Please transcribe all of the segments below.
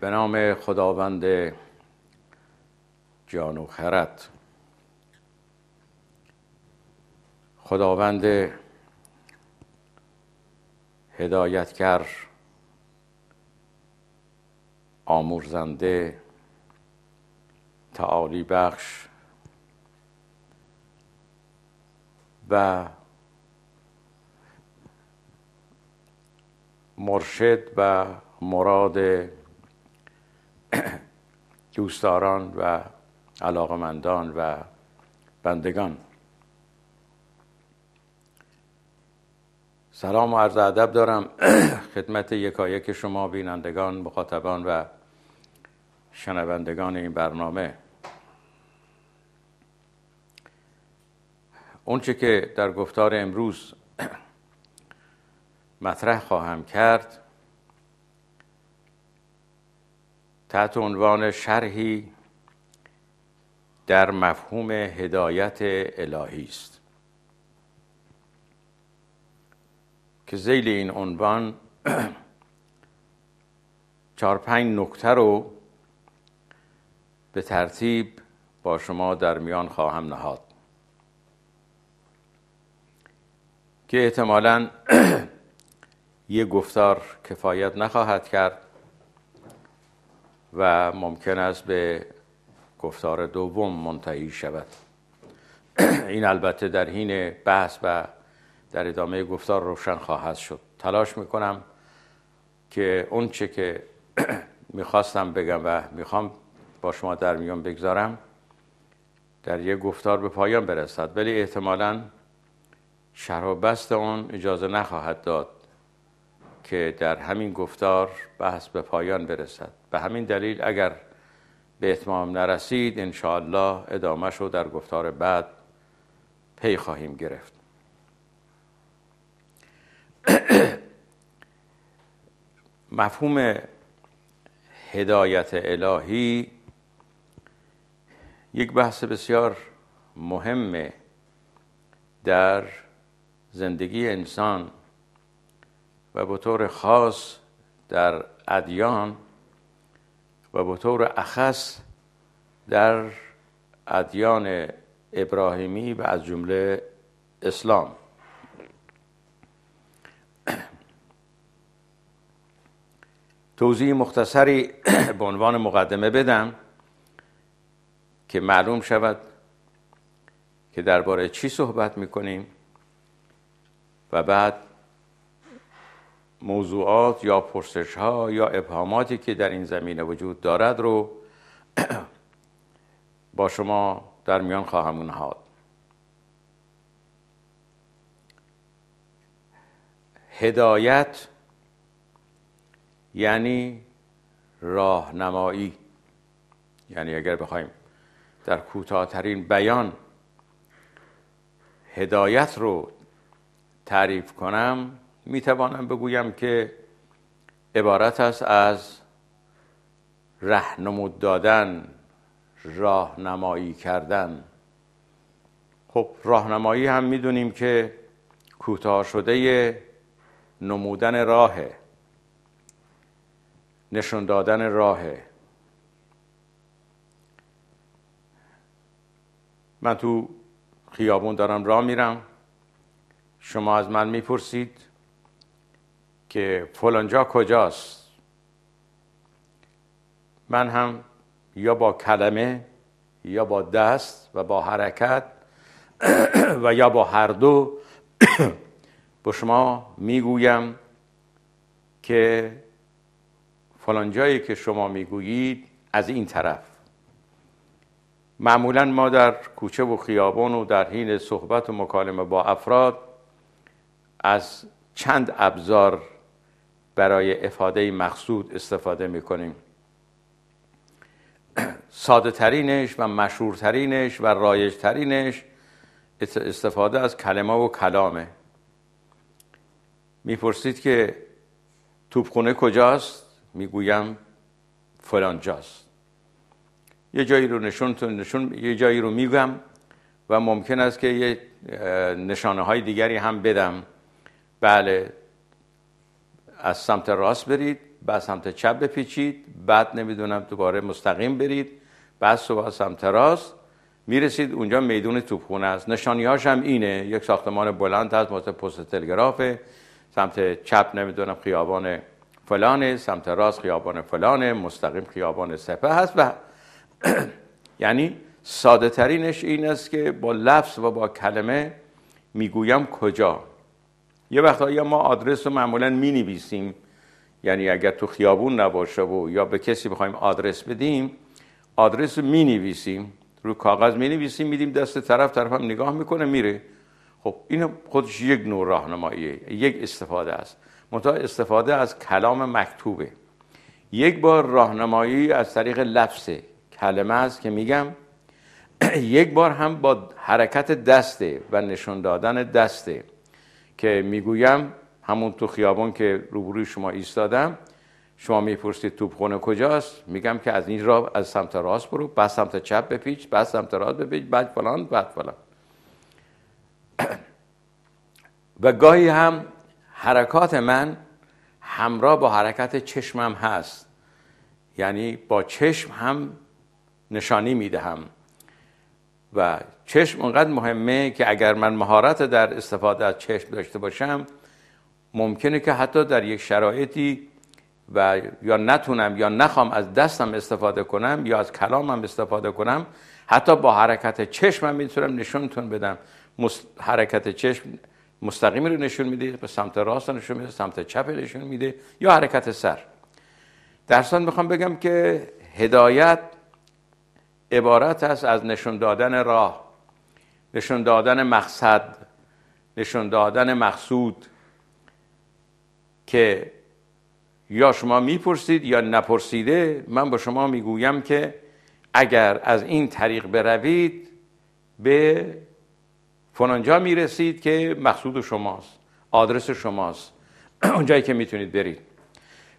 به نام خداوند جان و خرد خداوند هدایتگر آمورزنده تعالی بخش و مرشد و مراد دوستداران و علاقمندان و بندگان سلام و عرض ادب دارم خدمت یکایک شما بینندگان مخاطبان و شنوندگان این برنامه اونچه که در گفتار امروز مطرح خواهم کرد تحت عنوان شرحی در مفهوم هدایت الهی است که زیل این عنوان چهار پنج نکته رو به ترتیب با شما در میان خواهم نهاد که احتمالا یه گفتار کفایت نخواهد کرد و ممکن است به گفتار دوم منتهی شود این البته در حین بحث و در ادامه گفتار روشن خواهد شد تلاش میکنم که اون چه که میخواستم بگم و میخوام با شما در میان بگذارم در یک گفتار به پایان برسد ولی احتمالا شرابست بست اون اجازه نخواهد داد که در همین گفتار بحث به پایان برسد به همین دلیل اگر به اتمام نرسید انشاءالله ادامه رو در گفتار بعد پی خواهیم گرفت مفهوم هدایت الهی یک بحث بسیار مهمه در زندگی انسان و به طور خاص در ادیان و به طور اخص در ادیان ابراهیمی و از جمله اسلام توضیح مختصری به عنوان مقدمه بدم که معلوم شود که درباره چی صحبت میکنیم و بعد موضوعات یا پرسش ها یا ابهاماتی که در این زمینه وجود دارد رو با شما در میان خواهم نهاد هدایت یعنی راهنمایی یعنی اگر بخوایم در کوتاهترین بیان هدایت رو تعریف کنم توانم بگویم که عبارت است از رهنمود دادن راهنمایی کردن خب راهنمایی هم میدونیم که کوتاه شده نمودن راه نشون دادن راهه من تو خیابون دارم راه میرم شما از من میپرسید که فلانجا کجاست من هم یا با کلمه یا با دست و با حرکت و یا با هر دو به شما میگویم که فلانجایی که شما میگویید از این طرف معمولا ما در کوچه و خیابان و در حین صحبت و مکالمه با افراد از چند ابزار برای افاده مقصود استفاده میکنیم ساده ترینش و مشهورترینش و رایج ترینش استفاده از کلمه و کلامه میپرسید که توپخونه کجاست میگویم فلان جاست یه جایی رو نشون نشون یه جایی رو میگم و ممکن است که یه نشانه های دیگری هم بدم بله از سمت راست برید بعد سمت چپ بپیچید بعد نمیدونم دوباره مستقیم برید بعد صبح سمت راست میرسید اونجا میدون توپخونه است نشانی هم اینه یک ساختمان بلند هست مثل پست تلگرافه سمت چپ نمیدونم خیابان فلانه سمت راست خیابان فلانه مستقیم خیابان سپه هست و یعنی ساده ترینش این است که با لفظ و با کلمه میگویم کجا یه وقتی ما آدرس رو معمولا می نویسیم یعنی اگر تو خیابون نباشه و یا به کسی بخوایم آدرس بدیم آدرس رو می نویسیم رو کاغذ می نویسیم میدیم دست طرف طرف هم نگاه میکنه میره خب این خودش یک نوع راهنماییه یک استفاده است منتها استفاده از کلام مکتوبه یک بار راهنمایی از طریق لفظ کلمه است که میگم یک بار هم با حرکت دسته و نشون دادن دسته که میگویم همون تو خیابان که روبروی شما ایستادم شما میپرسید توپخانه کجاست میگم که از این را از سمت راست برو بعد سمت چپ بپیچ بعد سمت راست بپیچ بعد فلان بعد فلان و گاهی هم حرکات من همراه با حرکت چشمم هست یعنی با چشم هم نشانی میدهم و چشم اونقدر مهمه که اگر من مهارت در استفاده از چشم داشته باشم ممکنه که حتی در یک شرایطی و یا نتونم یا نخوام از دستم استفاده کنم یا از کلامم استفاده کنم حتی با حرکت چشمم میتونم نشونتون بدم حرکت چشم مستقیم رو نشون میده به سمت راست نشون میده سمت چپ نشون میده یا حرکت سر درسان میخوام بگم که هدایت عبارت است از نشون دادن راه نشون دادن مقصد نشون دادن مقصود که یا شما میپرسید یا نپرسیده من با شما میگویم که اگر از این طریق بروید به فنانجا میرسید که مقصود شماست آدرس شماست اونجایی که میتونید برید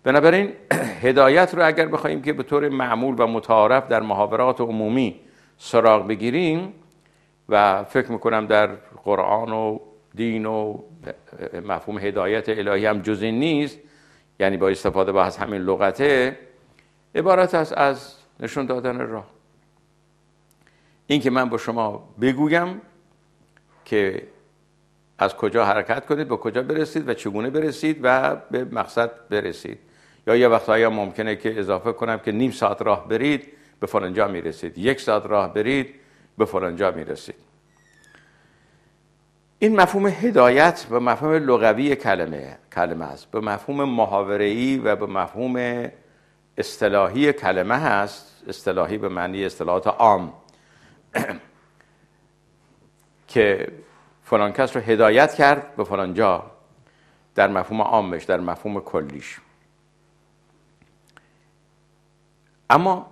بنابراین هدایت رو اگر بخوایم که به طور معمول و متعارف در محاورات عمومی سراغ بگیریم و فکر میکنم در قرآن و دین و مفهوم هدایت الهی هم جزی نیست یعنی با استفاده با از همین لغته عبارت است از نشون دادن راه این که من با شما بگویم که از کجا حرکت کنید به کجا برسید و چگونه برسید و به مقصد برسید یا یه وقتایی هم ممکنه که اضافه کنم که نیم ساعت راه برید به فلانجا میرسید یک ساعت راه برید به فلانجا میرسید این مفهوم هدایت به مفهوم لغوی کلمه کلمه است به مفهوم ای و به مفهوم اصطلاحی کلمه هست اصطلاحی به معنی اصطلاحات عام که فلان کس رو هدایت کرد به فلان جا در مفهوم عامش در مفهوم کلیش اما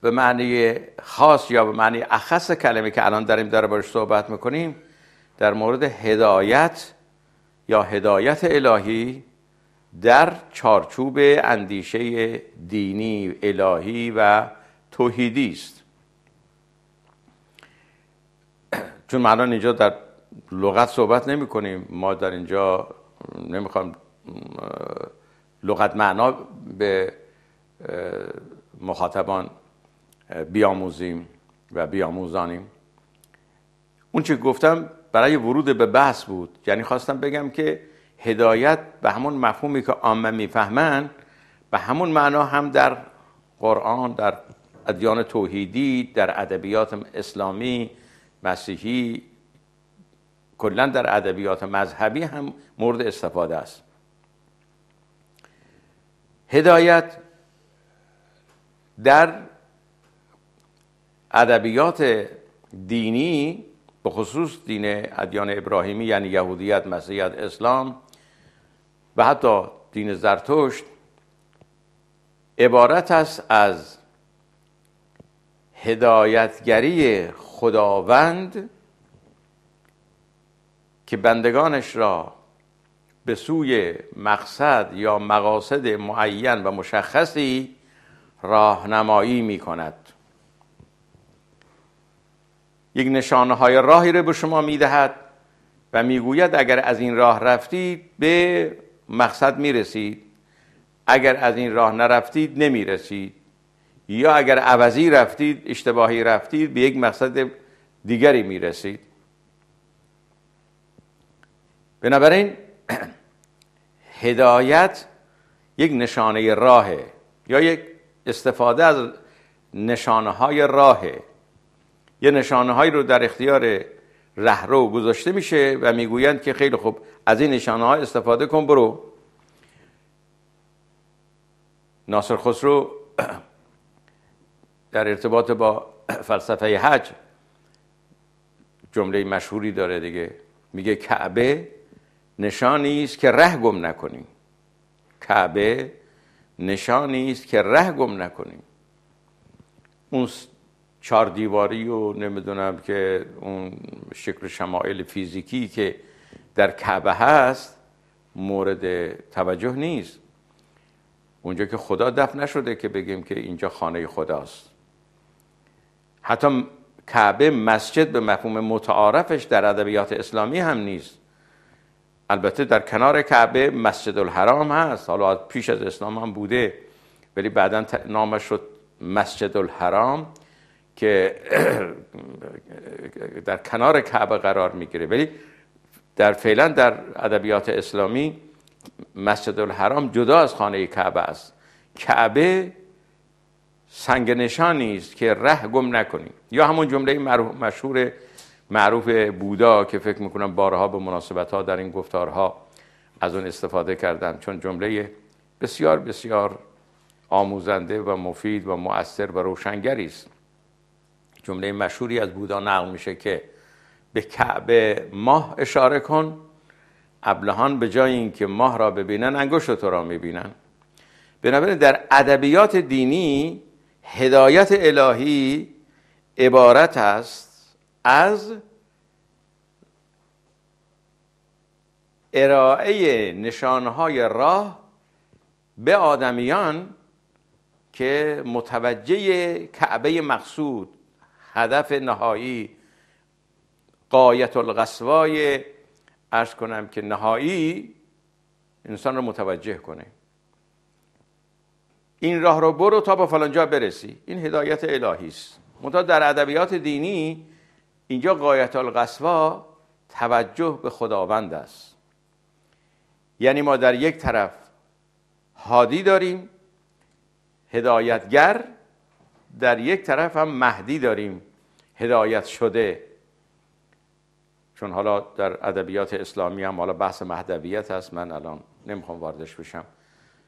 به معنی خاص یا به معنی اخص کلمه که الان داریم دربارش صحبت میکنیم در مورد هدایت یا هدایت الهی در چارچوب اندیشه دینی الهی و توحیدی است چون ما الان اینجا در لغت صحبت نمی کنیم ما در اینجا نمیخوام لغت معنا به مخاطبان بیاموزیم و بیاموزانیم اون چی گفتم برای ورود به بحث بود یعنی خواستم بگم که هدایت به همون مفهومی که عامه میفهمن به همون معنا هم در قرآن در ادیان توحیدی در ادبیات اسلامی مسیحی کلا در ادبیات مذهبی هم مورد استفاده است هدایت در ادبیات دینی به خصوص دین ادیان ابراهیمی یعنی یهودیت، مسیحیت، اسلام و حتی دین زرتشت عبارت است از هدایتگری خداوند که بندگانش را به سوی مقصد یا مقاصد معین و مشخصی راهنمایی می کند یک نشانه های راهی رو به شما می دهد و میگوید اگر از این راه رفتید به مقصد می رسید اگر از این راه نرفتید نمی رسید یا اگر عوضی رفتید اشتباهی رفتید به یک مقصد دیگری می رسید بنابراین هدایت یک نشانه راهه یا یک استفاده از نشانه های راهه یه نشانه هایی رو در اختیار رهرو گذاشته میشه و میگویند که خیلی خوب از این نشانه ها استفاده کن برو ناصر خسرو در ارتباط با فلسفه حج جمله مشهوری داره دیگه میگه کعبه نشانی است که ره گم نکنیم کعبه نشانی است که ره گم نکنیم اون چهار دیواری و نمیدونم که اون شکل شمایل فیزیکی که در کعبه هست مورد توجه نیست اونجا که خدا دفن نشده که بگیم که اینجا خانه خداست حتی کعبه مسجد به مفهوم متعارفش در ادبیات اسلامی هم نیست البته در کنار کعبه مسجد الحرام هست حالا پیش از اسلام هم بوده ولی بعدا نامش شد مسجد الحرام که در کنار کعبه قرار میگیره ولی در فعلا در ادبیات اسلامی مسجد الحرام جدا از خانه کعبه است کعبه سنگ نشانی است که ره گم نکنید یا همون جمله مشهور معروف بودا که فکر میکنم بارها به مناسبت ها در این گفتارها از اون استفاده کردم چون جمله بسیار بسیار آموزنده و مفید و مؤثر و روشنگری است جمله مشهوری از بودا نقل میشه که به کعبه ماه اشاره کن ابلهان به جای اینکه ماه را ببینن انگشت تو را میبینن بنابراین در ادبیات دینی هدایت الهی عبارت است از ارائه نشانهای راه به آدمیان که متوجه کعبه مقصود هدف نهایی قایت القصوای ارز کنم که نهایی انسان رو متوجه کنه این راه رو برو تا با فلانجا برسی این هدایت الهی است منتها در ادبیات دینی اینجا قایت القصوا توجه به خداوند است یعنی ما در یک طرف هادی داریم هدایتگر در یک طرف هم مهدی داریم هدایت شده چون حالا در ادبیات اسلامی هم حالا بحث مهدویت هست من الان نمیخوام واردش بشم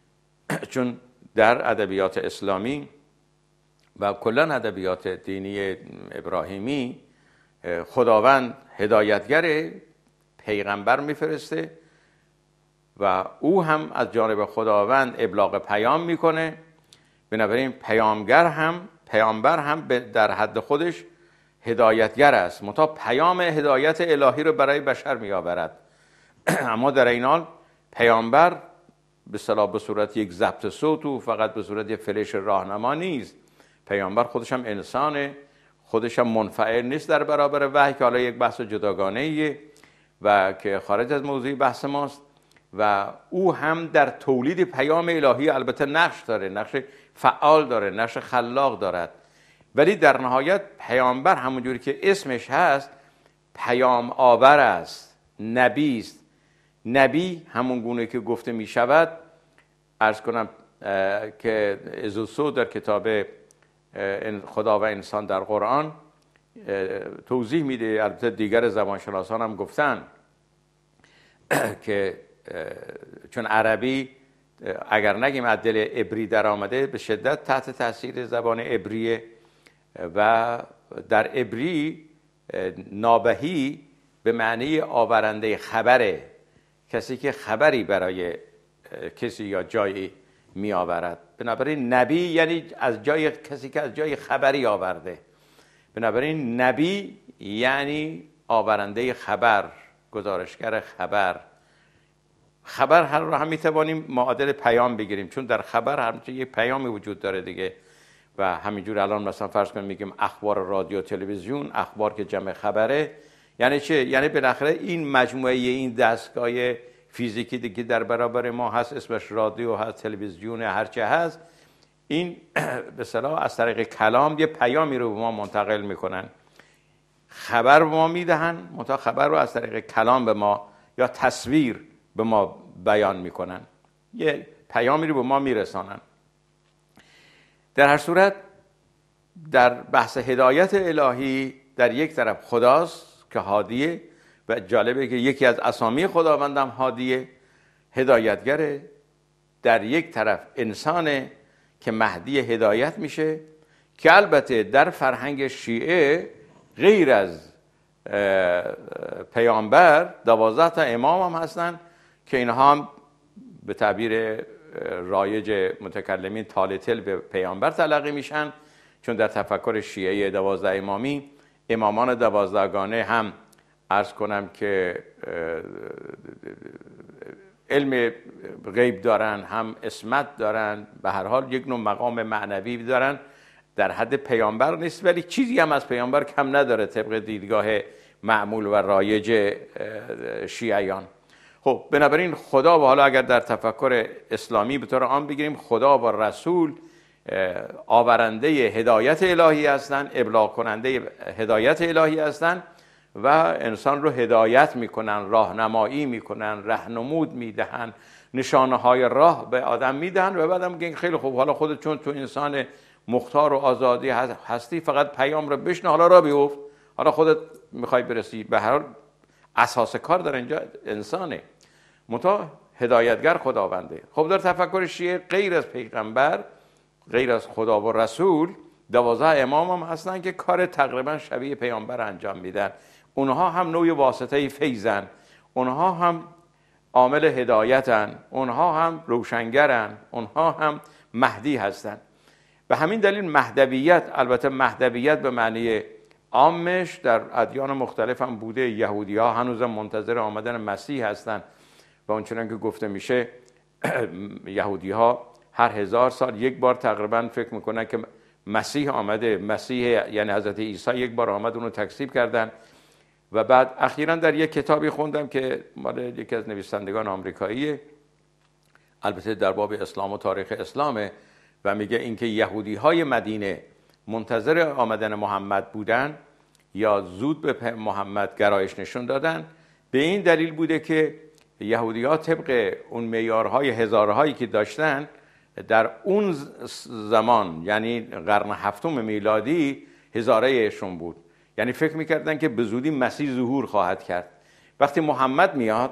چون در ادبیات اسلامی و کلا ادبیات دینی ابراهیمی خداوند هدایتگر پیغمبر میفرسته و او هم از جانب خداوند ابلاغ پیام میکنه بنابراین پیامگر هم پیامبر هم در حد خودش هدایتگر است متا پیام هدایت الهی رو برای بشر میآورد اما در این حال پیامبر به صلاح به صورت یک ضبط صوت و فقط به صورت یک فلش راهنما نیست پیامبر خودش هم انسانه خودش هم منفعل نیست در برابر وحی که حالا یک بحث جداگانه ایه و که خارج از موضوع بحث ماست و او هم در تولید پیام الهی البته نقش داره نقش فعال داره نقش خلاق دارد ولی در نهایت پیامبر همونجوری که اسمش هست پیام آور است نبی است نبی همون گونه که گفته می شود ارز کنم که ازوسو در کتاب خدا و انسان در قرآن توضیح میده البته دیگر زبانشناسان هم گفتن که چون عربی اگر نگیم از دل عبری در آمده به شدت تحت تاثیر زبان ابریه و در عبری نابهی به معنی آورنده خبره کسی که خبری برای کسی یا جایی می آورد بنابراین نبی یعنی از جای کسی که از جای خبری آورده بنابراین نبی یعنی آورنده خبر گزارشگر خبر خبر هر رو هم میتوانیم معادل پیام بگیریم چون در خبر همچنین یه پیامی وجود داره دیگه و همینجور الان مثلا فرض کنیم میگیم اخبار رادیو تلویزیون اخبار که جمع خبره یعنی چه یعنی بالاخره این مجموعه این دستگاه فیزیکی دیگه در برابر ما هست اسمش رادیو هست تلویزیون هرچه هست این به صلاح از طریق کلام یه پیامی رو به ما منتقل میکنن خبر به ما میدهن منتها خبر رو از طریق کلام به ما یا تصویر به ما بیان میکنن یه پیامی رو به ما میرسانن در هر صورت در بحث هدایت الهی در یک طرف خداست که هادیه و جالبه که یکی از اسامی خداوندم هادیه هدایتگره در یک طرف انسانه که مهدی هدایت میشه که البته در فرهنگ شیعه غیر از پیامبر دوازده تا امام هم هستن که اینها هم به تعبیر رایج متکلمین تالتل به پیامبر تلقی میشن چون در تفکر شیعه دوازده امامی امامان دوازدهگانه هم ارز کنم که علم غیب دارن هم اسمت دارن به هر حال یک نوع مقام معنوی دارن در حد پیامبر نیست ولی چیزی هم از پیامبر کم نداره طبق دیدگاه معمول و رایج شیعیان خب بنابراین خدا و حالا اگر در تفکر اسلامی به طور آن بگیریم خدا و رسول آورنده هدایت الهی هستند ابلاغ کننده هدایت الهی هستند و انسان رو هدایت میکنن راهنمایی میکنن رهنمود میدهن نشانه های راه به آدم میدن و بعدم میگن خیلی خوب حالا خودت چون تو انسان مختار و آزادی هستی فقط پیام رو بشنه، حالا را بیفت حالا خودت میخوای برسی به هر اساس کار در اینجا انسانه متا هدایتگر خداونده خب در تفکر شیعه غیر از پیغمبر غیر از خدا و رسول دوازه امام هم هستن که کار تقریبا شبیه پیامبر انجام میدن اونها هم نوع واسطه فیضن اونها هم عامل هدایتن اونها هم روشنگرن اونها هم مهدی هستند به همین دلیل مهدویت البته مهدویت به معنی عامش در ادیان مختلف هم بوده یهودی ها هنوز منتظر آمدن مسیح هستند و اونچنان که گفته میشه یهودی ها هر هزار سال یک بار تقریبا فکر میکنن که مسیح آمده مسیح یعنی حضرت عیسی یک بار آمد اونو تکذیب کردن و بعد اخیرا در یک کتابی خوندم که مال یکی از نویسندگان آمریکاییه البته در باب اسلام و تاریخ اسلامه و میگه اینکه یهودی های مدینه منتظر آمدن محمد بودن یا زود به محمد گرایش نشون دادن به این دلیل بوده که یهودی ها طبق اون میارهای هزارهایی که داشتن در اون زمان یعنی قرن هفتم میلادی هزارهشون بود یعنی فکر میکردن که به زودی مسیح ظهور خواهد کرد وقتی محمد میاد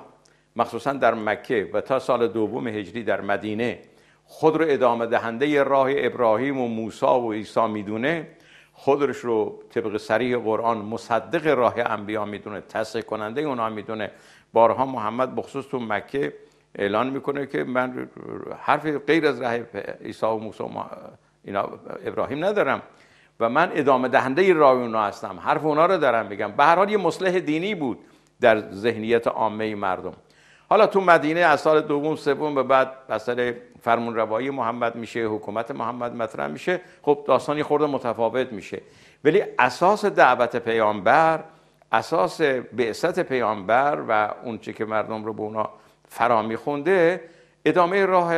مخصوصا در مکه و تا سال دوم هجری در مدینه خود رو ادامه دهنده راه ابراهیم و موسا و عیسی میدونه خودش رو طبق سریع قرآن مصدق راه انبیا میدونه تصحیح کننده اونها میدونه بارها محمد بخصوص تو مکه اعلان میکنه که من حرف غیر از راه عیسی و موسی و ابراهیم ندارم و من ادامه دهنده رای اونا هستم حرف اونا رو دارم میگم به هر حال یه مصلح دینی بود در ذهنیت عامه مردم حالا تو مدینه از سال دوم سوم به بعد اثر فرمون روایی محمد میشه حکومت محمد مطرح میشه خب داستانی خورده متفاوت میشه ولی اساس دعوت پیامبر اساس بعثت پیامبر و اونچه که مردم رو به اونا فرا میخونده ادامه راه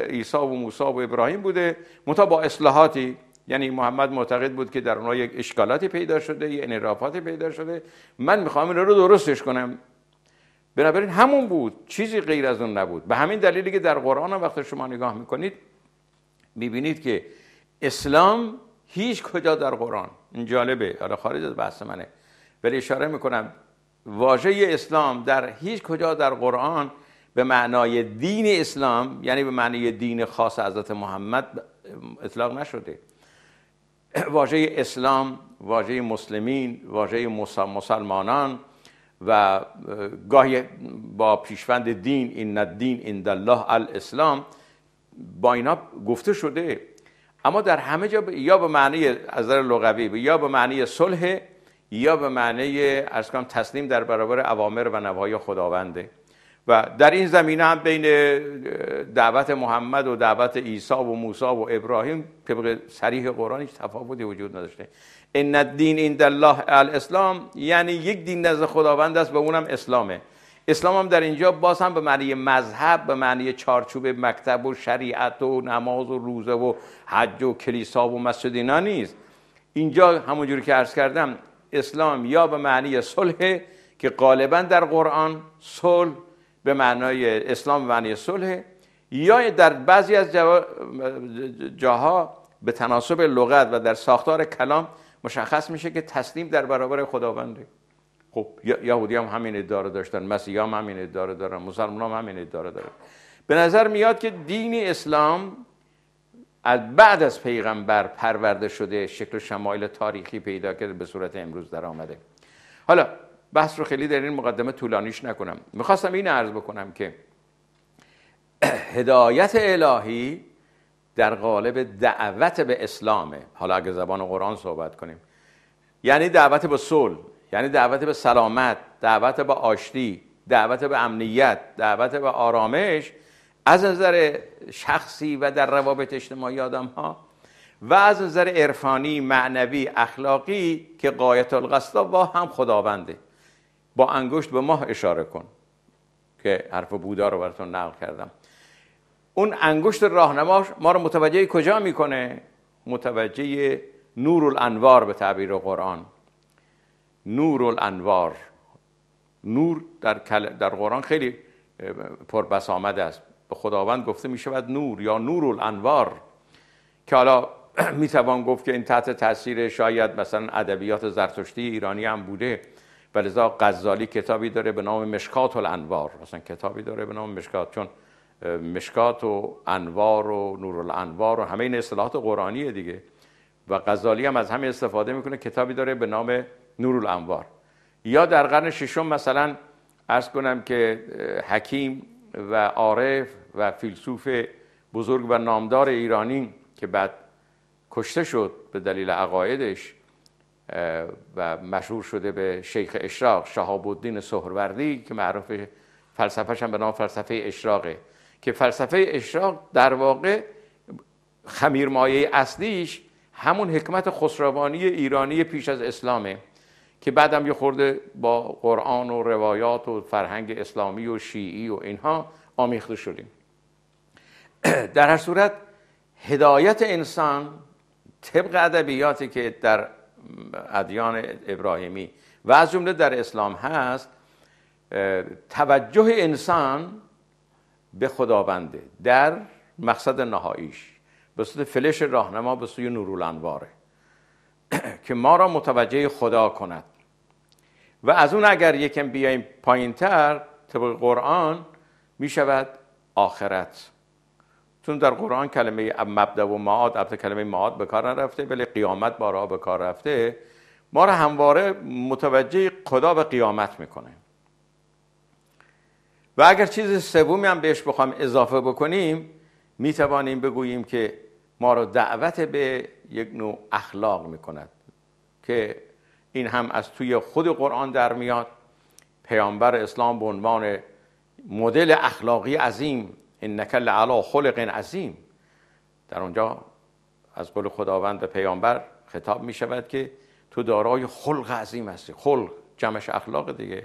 عیسی و موسی و ابراهیم بوده متا با اصلاحاتی یعنی محمد معتقد بود که در اونها یک اشکالاتی پیدا شده یه انراپاتی پیدا شده من میخوام این رو درستش کنم بنابراین همون بود چیزی غیر از اون نبود به همین دلیلی که در قرآن هم وقتی شما نگاه میکنید میبینید که اسلام هیچ کجا در قرآن این جالبه حالا خارج از بحث منه ولی اشاره میکنم واژه اسلام در هیچ کجا در قرآن به معنای دین اسلام یعنی به معنی دین خاص حضرت محمد اطلاق نشده واژه اسلام واژه مسلمین واژه مسلمانان و گاهی با پیشوند دین این ندین، این الله الاسلام با اینا گفته شده اما در همه جا یا به معنی از در لغوی یا به معنی صلح یا به معنی ارز تسلیم در برابر اوامر و نوای خداونده و در این زمینه هم بین دعوت محمد و دعوت عیسی و موسی و ابراهیم طبق صریح قرآن هیچ تفاوتی وجود نداشته ان الدین این الله الاسلام یعنی یک دین نزد خداوند است و اونم اسلامه اسلام هم در اینجا باز هم به معنی مذهب به معنی چارچوب مکتب و شریعت و نماز و روزه و حج و کلیسا و مسجد اینا نیست اینجا همونجوری که عرض کردم اسلام یا به معنی صلح که غالبا در قرآن صلح به معنای اسلام و صلح یا در بعضی از جاها به تناسب لغت و در ساختار کلام مشخص میشه که تسلیم در برابر خداونده خب یهودی هم همین ادعا داشتن مسیحی هم همین ادعا دارن مسلمان هم همین اداره دارن به نظر میاد که دین اسلام از بعد از پیغمبر پرورده شده شکل و شمایل تاریخی پیدا کرده به صورت امروز در آمده حالا بحث رو خیلی در این مقدمه طولانیش نکنم میخواستم این عرض بکنم که هدایت الهی در قالب دعوت به اسلامه حالا اگه زبان قرآن صحبت کنیم یعنی دعوت به صلح یعنی دعوت به سلامت دعوت به آشتی دعوت به امنیت دعوت به آرامش از نظر شخصی و در روابط اجتماعی آدم ها و از نظر عرفانی معنوی اخلاقی که قایت القصد با هم خداونده با انگشت به ماه اشاره کن که حرف بودا رو براتون نقل کردم اون انگشت راهنما ما رو متوجه کجا میکنه متوجه نور الانوار به تعبیر قرآن نور الانوار نور در, در قرآن خیلی پربس آمده است به خداوند گفته می نور یا نور الانوار که حالا میتوان گفت که این تحت تاثیر شاید مثلا ادبیات زرتشتی ایرانی هم بوده ولذا غزالی کتابی داره به نام مشکات الانوار مثلا کتابی داره به نام مشکات چون مشکات و انوار و نور الانوار و همه این اصطلاحات قرآنیه دیگه و غزالی هم از همین استفاده میکنه کتابی داره به نام نور الانوار یا در قرن ششم مثلا ارز کنم که حکیم و عارف و فیلسوف بزرگ و نامدار ایرانی که بعد کشته شد به دلیل عقایدش و مشهور شده به شیخ اشراق شهاب الدین سهروردی که معروف فلسفهش هم به نام فلسفه اشراقه که فلسفه اشراق در واقع خمیرمایه اصلیش همون حکمت خسروانی ایرانی پیش از اسلامه که بعدم یه خورده با قرآن و روایات و فرهنگ اسلامی و شیعی و اینها آمیخته شدیم در هر صورت هدایت انسان طبق ادبیاتی که در ادیان ابراهیمی و از جمله در اسلام هست توجه انسان به خداونده در مقصد نهاییش به صورت فلش راهنما به سوی نورالانواره که ما را متوجه خدا کند و از اون اگر یکم بیایم پایین تر طبق قرآن می شود آخرت چون در قرآن کلمه مبدا و معاد البته کلمه معاد به کار نرفته ولی قیامت بارها به کار رفته ما را همواره متوجه خدا به قیامت میکنه و اگر چیز سومی هم بهش بخوام اضافه بکنیم میتوانیم بگوییم که ما را دعوت به یک نوع اخلاق میکند که این هم از توی خود قرآن در میاد پیامبر اسلام به عنوان مدل اخلاقی عظیم نکل علا خلق عظیم در اونجا از قول خداوند به پیامبر خطاب می شود که تو دارای خلق عظیم هستی خلق جمعش اخلاق دیگه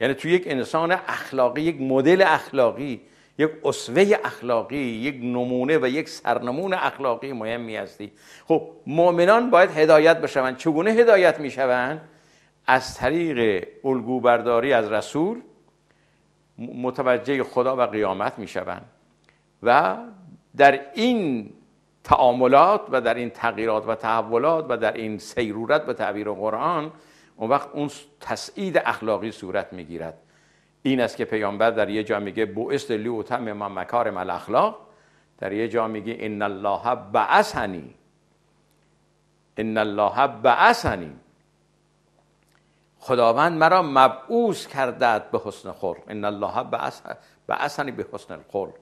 یعنی تو یک انسان اخلاقی یک مدل اخلاقی یک اسوه اخلاقی یک نمونه و یک سرنمون اخلاقی مهمی هستی خب مؤمنان باید هدایت بشوند چگونه هدایت می شوند؟ از طریق الگوبرداری از رسول متوجه خدا و قیامت می شوند و در این تعاملات و در این تغییرات و تحولات و در این سیرورت به تعبیر قرآن اون وقت اون تسعید اخلاقی صورت میگیرد این است که پیامبر در یه جا میگه بوست لی و ما مکارم اخلاق. در یه جا میگه ان الله بعثنی ان الله بعثنی خداوند مرا مبعوث کرده به حسن خلق ان الله بعثنی به حسن خلق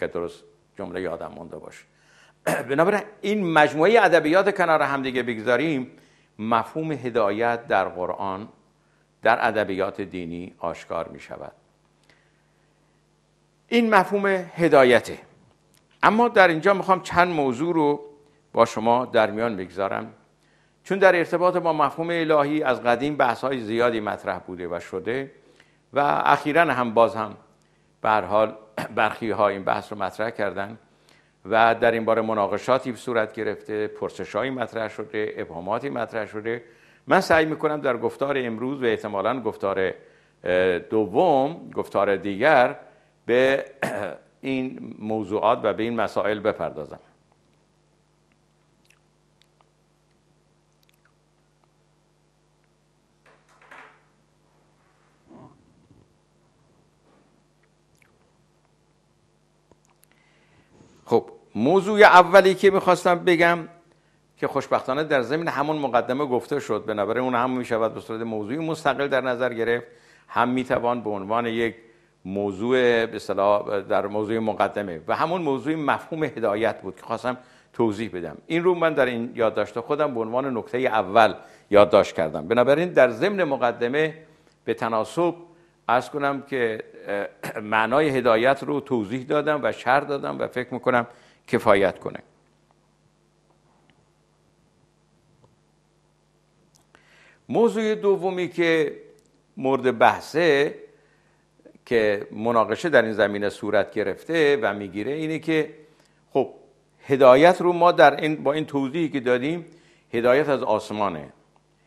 اگر درست جمله یادم مونده باشه بنابراین این مجموعه ادبیات کنار همدیگه بگذاریم مفهوم هدایت در قرآن در ادبیات دینی آشکار می شود این مفهوم هدایته اما در اینجا میخوام چند موضوع رو با شما در میان بگذارم چون در ارتباط با مفهوم الهی از قدیم بحث های زیادی مطرح بوده و شده و اخیرا هم باز هم به حال برخی ها این بحث رو مطرح کردن و در این باره مناقشاتی صورت گرفته پرسشهایی مطرح شده ابهاماتی مطرح شده من سعی میکنم در گفتار امروز و احتمالا گفتار دوم گفتار دیگر به این موضوعات و به این مسائل بپردازم موضوع اولی که میخواستم بگم که خوشبختانه در زمین همون مقدمه گفته شد بنابراین اون هم میشود به صورت موضوعی مستقل در نظر گرفت هم میتوان به عنوان یک موضوع به در موضوع مقدمه و همون موضوع مفهوم هدایت بود که خواستم توضیح بدم این رو من در این یادداشت خودم به عنوان نکته اول یادداشت کردم بنابراین در ضمن مقدمه به تناسب از کنم که معنای هدایت رو توضیح دادم و شر دادم و فکر میکنم کفایت کنه موضوع دومی که مورد بحثه که مناقشه در این زمینه صورت گرفته و میگیره اینه که خب هدایت رو ما در این با این توضیحی که دادیم هدایت از آسمانه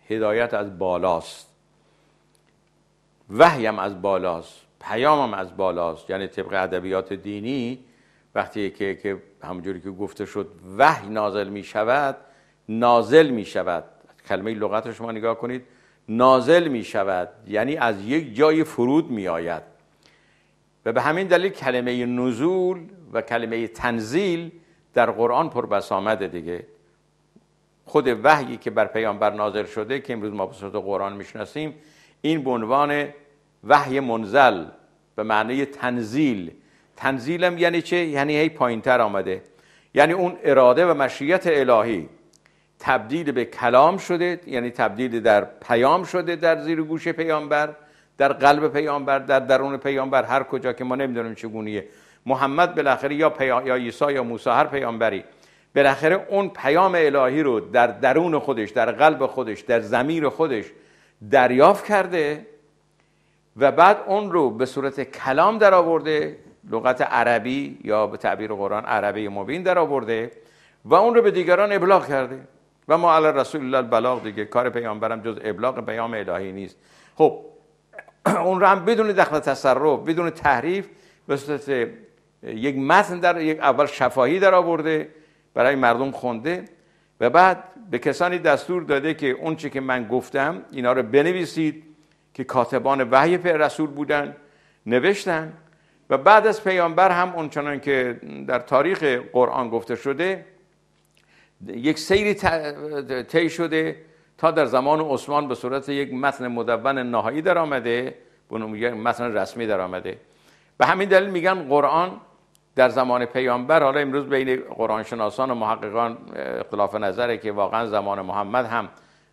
هدایت از بالاست وحیم از بالاست پیامم از بالاست یعنی طبق ادبیات دینی وقتی که, که همونجوری که گفته شد وحی نازل می شود نازل می شود کلمه لغت رو شما نگاه کنید نازل می شود یعنی از یک جای فرود می آید و به همین دلیل کلمه نزول و کلمه تنزیل در قرآن پر بسامده دیگه خود وحیی که بر پیامبر نازل شده که امروز ما به صورت قرآن میشناسیم این به عنوان وحی منزل به معنی تنزیل تنزیلم یعنی چه؟ یعنی هی پایین تر آمده یعنی اون اراده و مشیت الهی تبدیل به کلام شده یعنی تبدیل در پیام شده در زیر گوش پیامبر در قلب پیامبر در درون پیامبر هر کجا که ما نمیدونیم چگونیه محمد بالاخره یا یا عیسی یا موسی هر پیامبری بالاخره اون پیام الهی رو در درون خودش در قلب خودش در زمیر خودش دریافت کرده و بعد اون رو به صورت کلام در لغت عربی یا به تعبیر قرآن عربی مبین در آورده و اون رو به دیگران ابلاغ کرده و ما علی رسول الله البلاغ دیگه کار پیامبرم جز ابلاغ پیام الهی نیست خب اون رو هم بدون دخل تصرف بدون تحریف به صورت یک متن در یک اول شفاهی در آورده برای مردم خونده و بعد به کسانی دستور داده که اون چی که من گفتم اینا رو بنویسید که کاتبان وحی رسول بودن نوشتن و بعد از پیامبر هم اونچنان که در تاریخ قرآن گفته شده یک سیری طی شده تا در زمان عثمان به صورت یک متن مدون نهایی در آمده میگن متن رسمی در آمده به همین دلیل میگن قرآن در زمان پیامبر حالا امروز بین قرآن شناسان و محققان اختلاف نظره که واقعا زمان محمد هم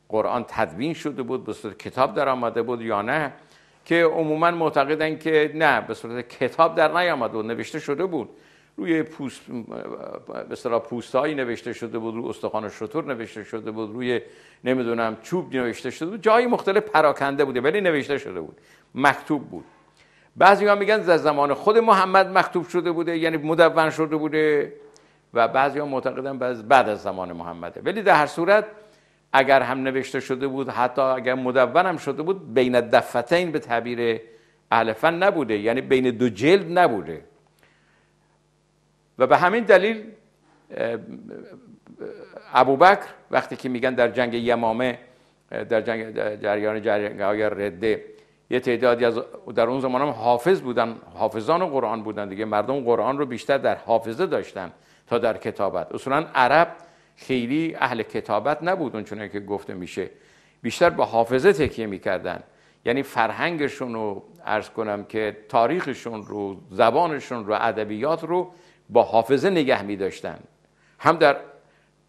قرآن تدوین شده بود به صورت کتاب در آمده بود یا نه که عموما معتقدن که نه به صورت کتاب در نیامد و نوشته شده بود روی پوست به اصطلاح پوستهایی نوشته شده بود روی استخوان شطور نوشته شده بود روی نمیدونم چوب نوشته شده بود جایی مختلف پراکنده بوده ولی نوشته شده بود مکتوب بود بعضی ها میگن در زمان خود محمد مکتوب شده بوده یعنی مدون شده بوده و بعضی ها معتقدن بعد از زمان محمده ولی در هر صورت اگر هم نوشته شده بود حتی اگر مدون هم شده بود بین دفتین به تعبیر اهل نبوده یعنی بین دو جلد نبوده و به همین دلیل ابوبکر وقتی که میگن در جنگ یمامه در جنگ جریان جریان های رده یه تعدادی از در اون زمان هم حافظ بودن حافظان قرآن بودن دیگه مردم قرآن رو بیشتر در حافظه داشتن تا در کتابت اصولا عرب خیلی اهل کتابت نبود اونچون که گفته میشه بیشتر به حافظه تکیه میکردن یعنی فرهنگشون رو ارز کنم که تاریخشون رو زبانشون رو ادبیات رو با حافظه نگه میداشتن هم در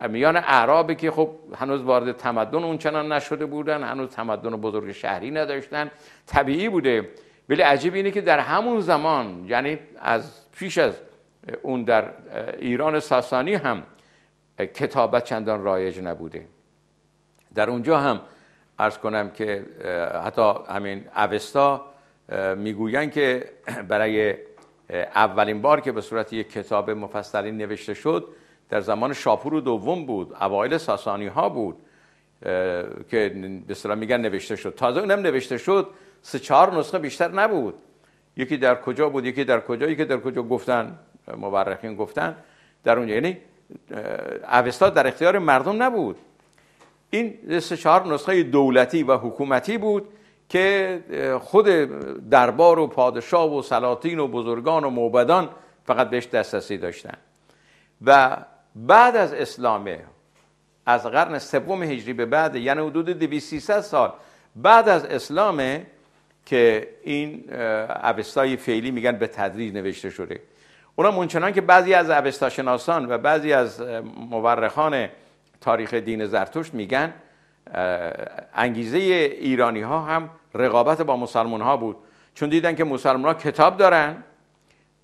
میان اعرابی که خب هنوز وارد تمدن اونچنان نشده بودن هنوز تمدن بزرگ شهری نداشتن طبیعی بوده ولی عجیب اینه که در همون زمان یعنی از پیش از اون در ایران ساسانی هم کتابت چندان رایج نبوده در اونجا هم ارز کنم که حتی همین اوستا میگویند که برای اولین بار که به صورت یک کتاب مفصلی نوشته شد در زمان شاپور دوم بود اوایل ساسانی ها بود که به صلاح میگن نوشته شد تازه اونم نوشته شد سه چهار نسخه بیشتر نبود یکی در کجا بود یکی در کجا یکی در کجا گفتن مورخین گفتن در اونجا یعنی اوستا در اختیار مردم نبود این سه چهار نسخه دولتی و حکومتی بود که خود دربار و پادشاه و سلاطین و بزرگان و موبدان فقط بهش دسترسی داشتن و بعد از اسلامه از قرن سوم هجری به بعد یعنی حدود 2300 سال بعد از اسلامه که این اوستای فعلی میگن به تدریج نوشته شده اونا منچنان که بعضی از اوستاشناسان و بعضی از مورخان تاریخ دین زرتشت میگن انگیزه ایرانی ها هم رقابت با مسلمان ها بود چون دیدن که مسلمان ها کتاب دارن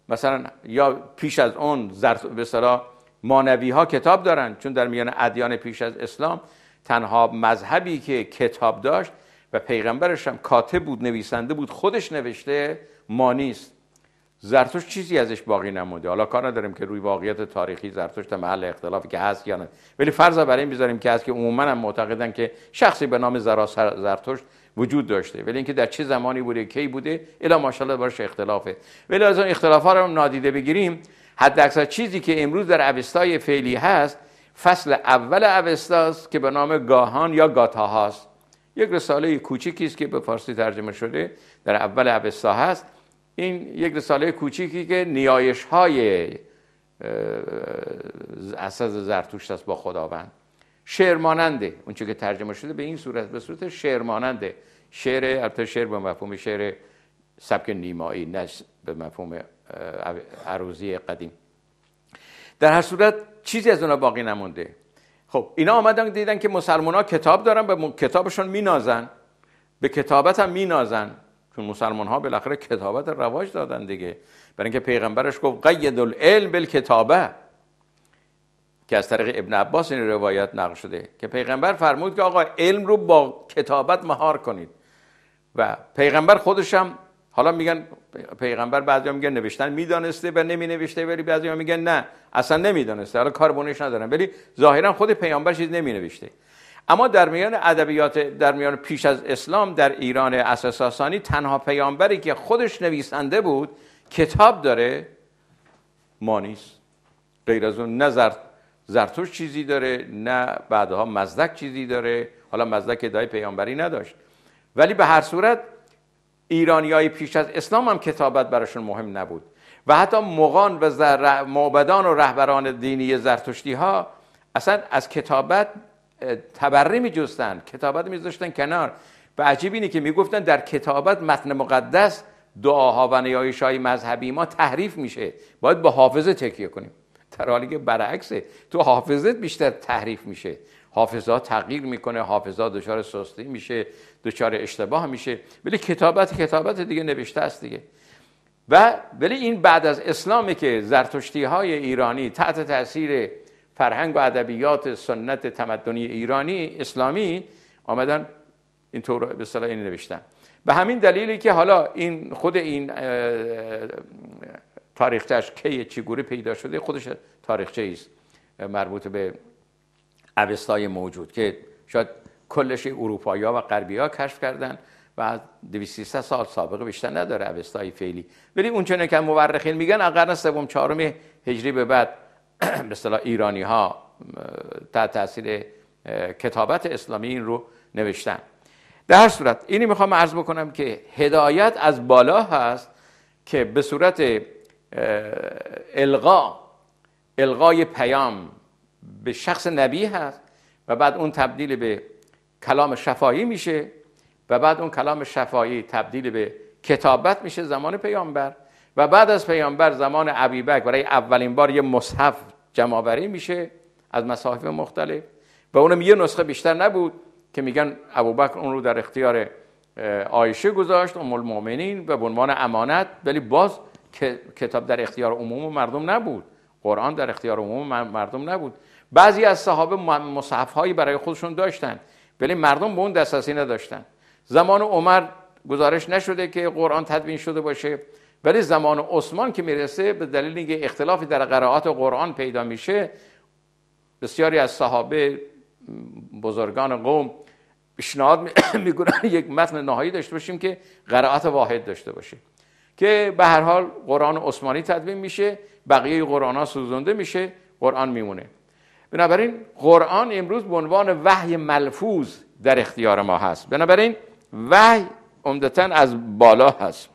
مثلا یا پیش از اون زرت به مانوی ها کتاب دارن چون در میان ادیان پیش از اسلام تنها مذهبی که کتاب داشت و پیغمبرش هم کاتب بود نویسنده بود خودش نوشته مانیست زرتوش چیزی ازش باقی نمونده حالا کار نداریم که روی واقعیت تاریخی تا محل اختلاف که هست یا ولی فرض برای این بذاریم که هست که عموما هم معتقدن که شخصی به نام زرتوش وجود داشته ولی اینکه در چه زمانی بوده کی بوده الا ماشاءالله براش اختلافه ولی از اون ها رو نادیده بگیریم حد اکثر چیزی که امروز در اوستای فعلی هست فصل اول اوستاست که به نام گاهان یا گاتاهاست یک رساله کوچیکی است که به فارسی ترجمه شده در اول اوستا هست این یک رساله کوچیکی که نیایش های اساس زرتوشت است با خداوند شعر ماننده اون که ترجمه شده به این صورت به صورت شعر ماننده شعر البته شعر به مفهوم شعر سبک نیمایی نه به مفهوم عروضی قدیم در هر صورت چیزی از اونها باقی نمونده خب اینا آمدن دیدن که مسلمان ها کتاب دارن به کتابشون مینازن به کتابت هم مینازن چون مسلمان ها بالاخره کتابت رواج دادن دیگه برای اینکه پیغمبرش گفت قید العلم بالکتابه که از طریق ابن عباس این روایت نقل شده که پیغمبر فرمود که آقا علم رو با کتابت مهار کنید و پیغمبر خودش هم حالا میگن پیغمبر ها میگن نوشتن میدانسته و نمی نوشته ولی ها میگن نه اصلا نمیدانسته حالا کار ندارن ولی ظاهرا خود پیغمبرش چیز نمی نوشته اما در میان ادبیات در میان پیش از اسلام در ایران اساساسانی تنها پیامبری که خودش نویسنده بود کتاب داره ما نیست غیر از اون نه زرتوش چیزی داره نه بعدها مزدک چیزی داره حالا مزدک دای پیامبری نداشت ولی به هر صورت ایرانی های پیش از اسلام هم کتابت براشون مهم نبود و حتی مغان و معبدان و رهبران دینی زرتشتی ها اصلا از کتابت تبره میجستن کتابت میذاشتن کنار و عجیب اینه که میگفتن در کتابت متن مقدس دعاها و نیایش های مذهبی ما تحریف میشه باید به حافظه تکیه کنیم در حالی که برعکسه تو حافظت بیشتر تحریف میشه حافظه تغییر میکنه حافظه دچار سستی میشه دچار اشتباه میشه ولی کتابت کتابت دیگه نوشته است دیگه و ولی این بعد از اسلامی که زرتشتی های ایرانی تحت تاثیر فرهنگ و ادبیات سنت تمدنی ایرانی اسلامی آمدن اینطور به صلاح این نوشتن به همین دلیلی که حالا این خود این تاریخچش کی چگونه پیدا شده خودش تاریخچه است مربوط به اوستای موجود که شاید کلش اروپایی و غربی ها کشف کردن و دویستی سال سابقه بیشتر نداره اوستای فعلی ولی اونچنان که مورخین میگن از قرن سوم چهارم هجری به بعد به اصطلاح ایرانی ها تحت تاثیر کتابت اسلامی این رو نوشتن در هر صورت اینی میخوام عرض بکنم که هدایت از بالا هست که به صورت الغا الغای پیام به شخص نبی هست و بعد اون تبدیل به کلام شفایی میشه و بعد اون کلام شفایی تبدیل به کتابت میشه زمان پیامبر و بعد از پیامبر زمان عبیبک برای اولین بار یه مصحف جمعآوری میشه از مصاحف مختلف و اونم یه نسخه بیشتر نبود که میگن ابوبکر اون رو در اختیار عایشه گذاشت ام المؤمنین و به عنوان امانت ولی باز کتاب در اختیار عموم مردم نبود قرآن در اختیار عموم مردم نبود بعضی از صحابه مصحف هایی برای خودشون داشتن ولی مردم به اون دسترسی نداشتن زمان عمر گزارش نشده که قرآن تدوین شده باشه ولی زمان عثمان که میرسه به دلیل اینکه اختلافی در قرائات قرآن پیدا میشه بسیاری از صحابه بزرگان قوم پیشنهاد میکنن یک متن نهایی داشته باشیم که قرائت واحد داشته باشه که به هر حال قرآن عثمانی تدوین میشه بقیه قرآن ها سوزونده میشه قرآن میمونه بنابراین قرآن امروز به عنوان وحی ملفوظ در اختیار ما هست بنابراین وحی عمدتا از بالا هست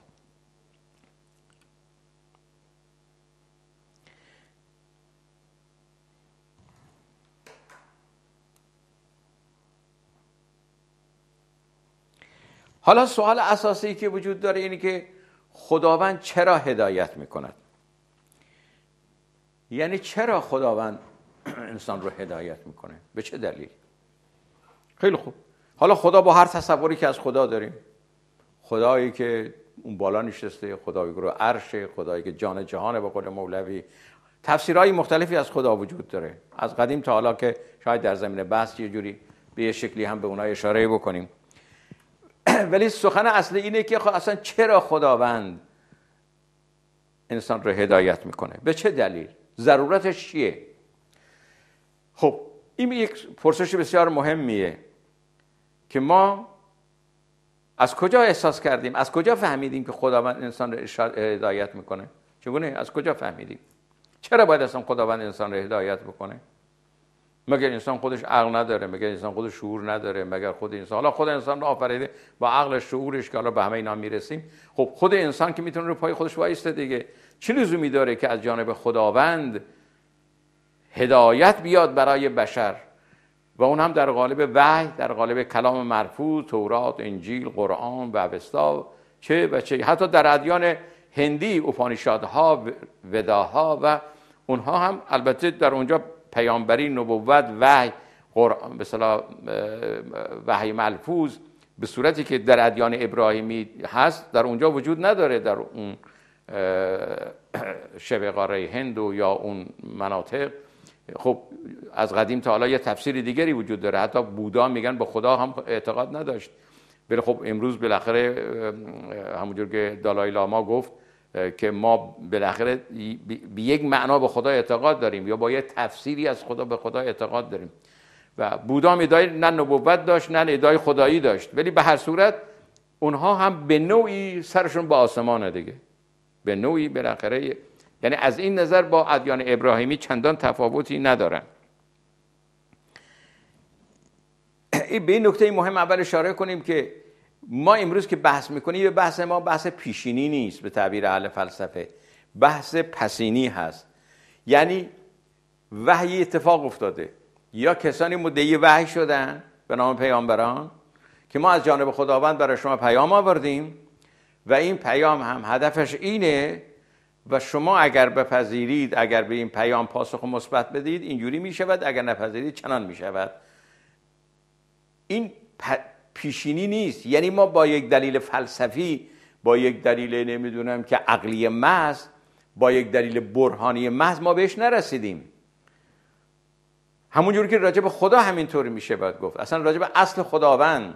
حالا سوال اساسی که وجود داره اینه که خداوند چرا هدایت میکند یعنی چرا خداوند انسان رو هدایت میکنه به چه دلیل خیلی خوب حالا خدا با هر تصوری که از خدا داریم خدایی که اون بالا نشسته خدایی که رو عرشه خدایی که جان جهان به قول مولوی تفسیرهای مختلفی از خدا وجود داره از قدیم تا حالا که شاید در زمین بحث یه جوری به یه شکلی هم به اونها اشاره بکنیم ولی سخن اصلی اینه که خب اصلا چرا خداوند انسان رو هدایت میکنه به چه دلیل ضرورتش چیه خب این یک پرسش بسیار مهمیه که ما از کجا احساس کردیم از کجا فهمیدیم که خداوند انسان رو هدایت میکنه چگونه از کجا فهمیدیم چرا باید اصلا خداوند انسان رو هدایت بکنه مگر انسان خودش عقل نداره مگر انسان خودش شعور نداره مگر خود انسان حالا خود انسان رو آفریده با عقل شعورش که حالا به همه اینا میرسیم خب خود انسان که میتونه رو پای خودش وایسته دیگه چه لزومی داره که از جانب خداوند هدایت بیاد برای بشر و اون هم در قالب وحی در قالب کلام مرفوع تورات انجیل قرآن و اوستا چه و چه حتی در ادیان هندی اوپانیشادها وداها و اونها هم البته در اونجا پیامبری نبوت وحی قرآن به وحی ملفوظ به صورتی که در ادیان ابراهیمی هست در اونجا وجود نداره در اون شبه قاره هند یا اون مناطق خب از قدیم تا حالا یه تفسیر دیگری وجود داره حتی بودا میگن به خدا هم اعتقاد نداشت ولی خب امروز بالاخره همونجور که دالای لاما گفت که ما بالاخره به یک معنا به خدا اعتقاد داریم یا با یه تفسیری از خدا به خدا اعتقاد داریم و بودام ادعای نه نبوت داشت نه ادعای خدایی داشت ولی به هر صورت اونها هم به نوعی سرشون به آسمان دیگه به نوعی بالاخره یعنی از این نظر با ادیان ابراهیمی چندان تفاوتی ندارن به این نکته مهم اول اشاره کنیم که ما امروز که بحث میکنیم یه بحث ما بحث پیشینی نیست به تعبیر اهل فلسفه بحث پسینی هست یعنی وحی اتفاق افتاده یا کسانی مدعی وحی شدن به نام پیامبران که ما از جانب خداوند برای شما پیام آوردیم و این پیام هم هدفش اینه و شما اگر بپذیرید اگر به این پیام پاسخ مثبت بدید اینجوری میشود اگر نپذیرید چنان میشود این پیشینی نیست یعنی ما با یک دلیل فلسفی با یک دلیل نمیدونم که عقلی محض با یک دلیل برهانی محض ما بهش نرسیدیم همونجور که راجب خدا همینطور میشه باید گفت اصلا راجب اصل خداوند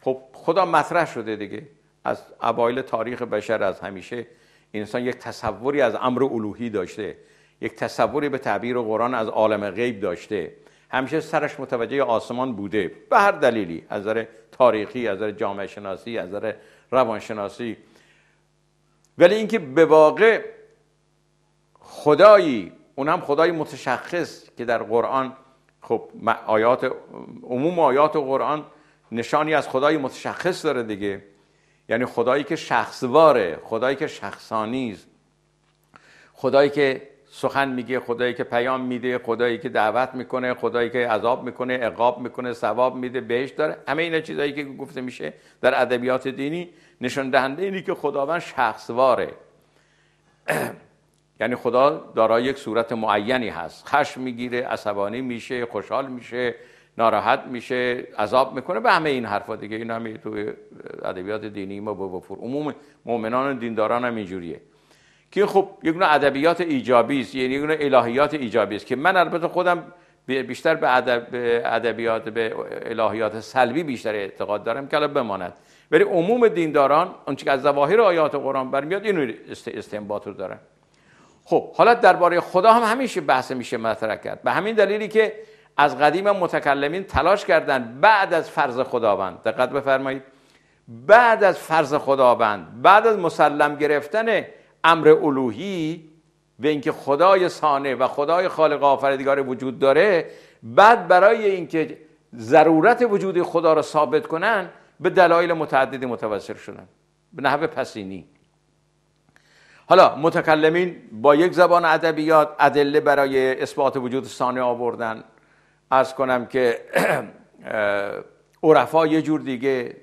خب خدا مطرح شده دیگه از اوایل تاریخ بشر از همیشه انسان یک تصوری از امر الوهی داشته یک تصوری به تعبیر قرآن از عالم غیب داشته همیشه سرش متوجه آسمان بوده به هر دلیلی از نظر تاریخی از نظر جامعه شناسی از نظر روانشناسی ولی اینکه به واقع خدایی اون هم خدای متشخص که در قرآن خب آیات عموم آیات قرآن نشانی از خدای متشخص داره دیگه یعنی خدایی که شخصواره خدایی که شخصانیز خدایی که سخن میگه خدایی که پیام میده خدایی که دعوت میکنه خدایی که عذاب میکنه عقاب میکنه ثواب میده بهش داره همه اینا چیزایی که گفته میشه در ادبیات دینی نشان دهنده اینی که خداوند شخصواره یعنی خدا دارای یک صورت معینی هست خشم میگیره عصبانی میشه خوشحال میشه ناراحت میشه عذاب میکنه به همه این حرفا دیگه این همه تو ادبیات دینی ما به وفور عموم مؤمنان دینداران هم اینجوریه که خب یک نوع ادبیات ایجابی است یعنی یک نوع الهیات ایجابی است که من البته خودم بیشتر به ادبیات به الهیات سلبی بیشتر اعتقاد دارم که بماند ولی عموم دینداران آنچه که از ظواهر آیات قرآن برمیاد اینو استنباط رو دارن خب حالا درباره خدا هم همیشه بحث میشه مطرح کرد به همین دلیلی که از قدیم متکلمین تلاش کردند بعد از فرض خداوند دقت بفرمایید بعد از فرض خداوند بعد از مسلم گرفتن امر الوهی به اینکه خدای سانه و خدای خالق آفریدگار وجود داره بعد برای اینکه ضرورت وجود خدا را ثابت کنن به دلایل متعددی متوسل شدن به نحو پسینی حالا متکلمین با یک زبان ادبیات ادله برای اثبات وجود سانه آوردن از کنم که عرفا یه جور دیگه